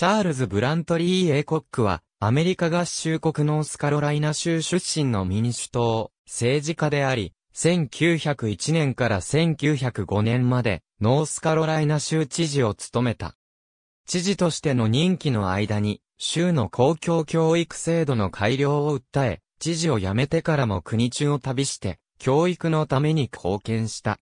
チャールズ・ブラントリー・エコックは、アメリカ合衆国ノースカロライナ州出身の民主党、政治家であり、1901年から1905年まで、ノースカロライナ州知事を務めた。知事としての任期の間に、州の公共教育制度の改良を訴え、知事を辞めてからも国中を旅して、教育のために貢献した。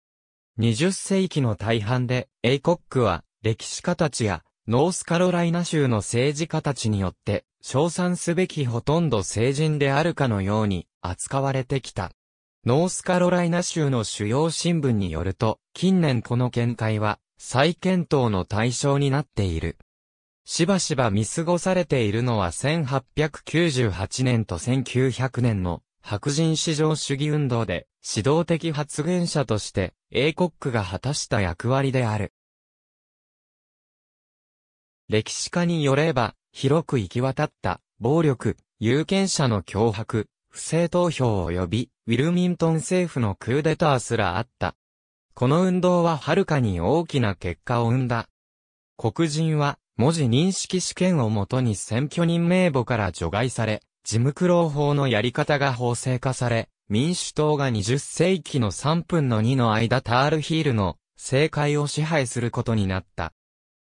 20世紀の大半で、英国クは、歴史家たちやノースカロライナ州の政治家たちによって、称賛すべきほとんど成人であるかのように扱われてきた。ノースカロライナ州の主要新聞によると、近年この見解は再検討の対象になっている。しばしば見過ごされているのは1898年と1900年の白人至上主義運動で指導的発言者として英国区が果たした役割である。歴史家によれば、広く行き渡った、暴力、有権者の脅迫、不正投票及び、ウィルミントン政府のクーデターすらあった。この運動ははるかに大きな結果を生んだ。黒人は、文字認識試験をもとに選挙人名簿から除外され、ジムクロー法のやり方が法制化され、民主党が20世紀の3分の2の間タールヒールの政界を支配することになった。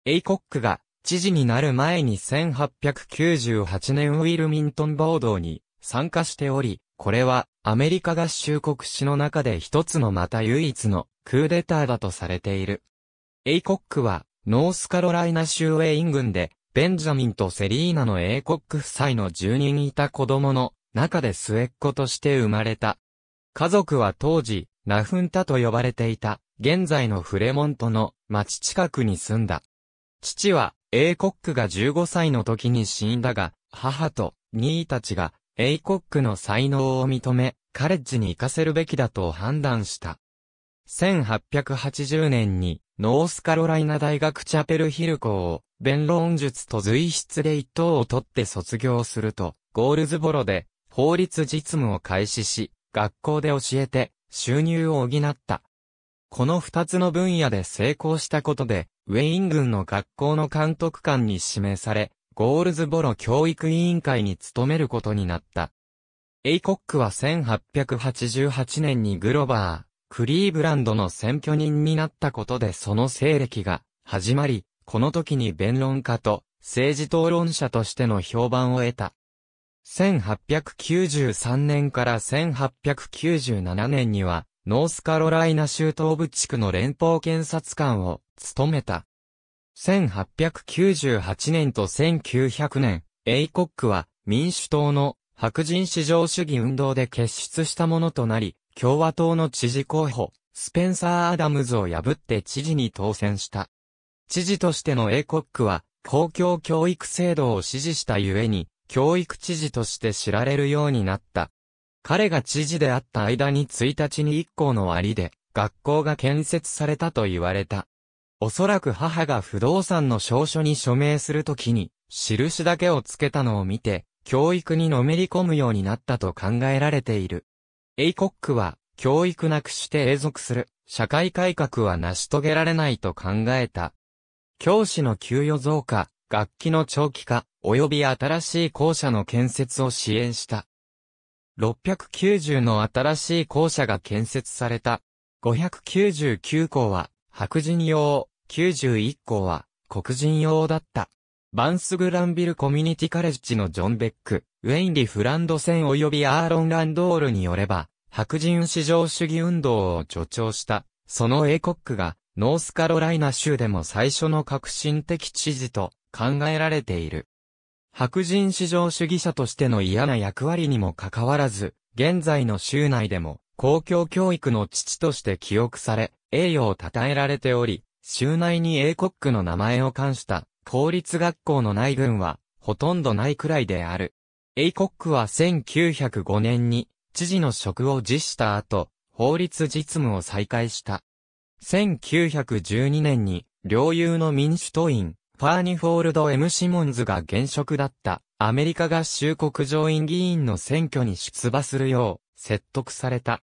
エイコックが知事になる前に1898年ウィルミントン暴動に参加しており、これはアメリカ合衆国史の中で一つのまた唯一のクーデターだとされている。エイコックはノースカロライナ州ウェイン郡でベンジャミンとセリーナのエイコック夫妻の住人いた子供の中で末っ子として生まれた。家族は当時、ナフンタと呼ばれていた、現在のフレモントの町近くに住んだ。父は英国クが15歳の時に死んだが、母と、兄たちが、英国クの才能を認め、カレッジに行かせるべきだと判断した。1880年に、ノースカロライナ大学チャペルヒル校を、弁論術と随筆で一等を取って卒業すると、ゴールズボロで、法律実務を開始し、学校で教えて、収入を補った。この二つの分野で成功したことで、ウェイン軍の学校の監督官に指名され、ゴールズボロ教育委員会に勤めることになった。エイコックは1888年にグロバー、クリーブランドの選挙人になったことでその西暦が始まり、この時に弁論家と政治討論者としての評判を得た。1893年から1897年にはノースカロライナ州東部地区の連邦検察官を務めた。1898年と1900年、エイコックは民主党の白人至上主義運動で結出したものとなり、共和党の知事候補、スペンサー・アダムズを破って知事に当選した。知事としてのエイコックは、公共教育制度を支持したゆえに、教育知事として知られるようになった。彼が知事であった間に1日に1校の割で、学校が建設されたと言われた。おそらく母が不動産の証書に署名するときに、印だけをつけたのを見て、教育にのめり込むようになったと考えられている。エイコックは、教育なくして永続する、社会改革は成し遂げられないと考えた。教師の給与増加、楽器の長期化、及び新しい校舎の建設を支援した。690の新しい校舎が建設された。599校は白人用、91校は黒人用だった。バンスグランビルコミュニティカレッジのジョン・ベック、ウェイン・リ・フランドセン及びアーロン・ランドールによれば、白人至上主義運動を助長した、その英国クが、ノースカロライナ州でも最初の革新的知事と考えられている。白人至上主義者としての嫌な役割にもかかわらず、現在の州内でも公共教育の父として記憶され、栄誉を称えられており、州内に英国区の名前を冠した公立学校の内軍はほとんどないくらいである。英国区は1905年に知事の職を辞した後、法律実務を再開した。1912年に、領有の民主党員、ファーニフォールド・ M・ シモンズが現職だったアメリカ合衆国上院議員の選挙に出馬するよう説得された。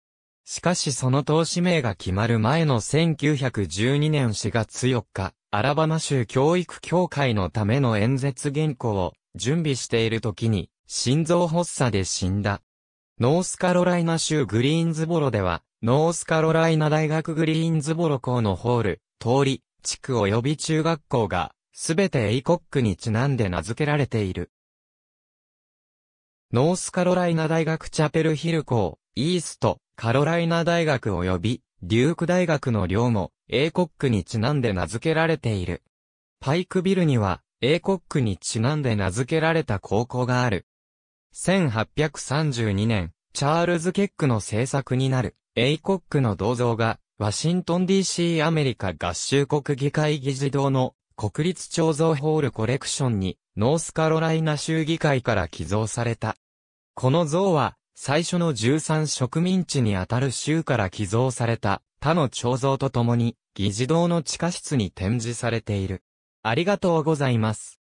しかしその党資名が決まる前の1912年4月4日、アラバマ州教育協会のための演説原稿を準備している時に心臓発作で死んだ。ノースカロライナ州グリーンズボロでは、ノースカロライナ大学グリーンズボロ校のホール、通り、地区及び中学校がすべてエイコックにちなんで名付けられている。ノースカロライナ大学チャペルヒル校、イースト、カロライナ大学及び、デューク大学の寮も、英国クにちなんで名付けられている。パイクビルには、英国クにちなんで名付けられた高校がある。1832年、チャールズ・ケックの制作になる、英国クの銅像が、ワシントン DC アメリカ合衆国議会議事堂の国立彫像ホールコレクションに、ノースカロライナ州議会から寄贈された。この像は、最初の13植民地にあたる州から寄贈された他の彫像とともに、議事堂の地下室に展示されている。ありがとうございます。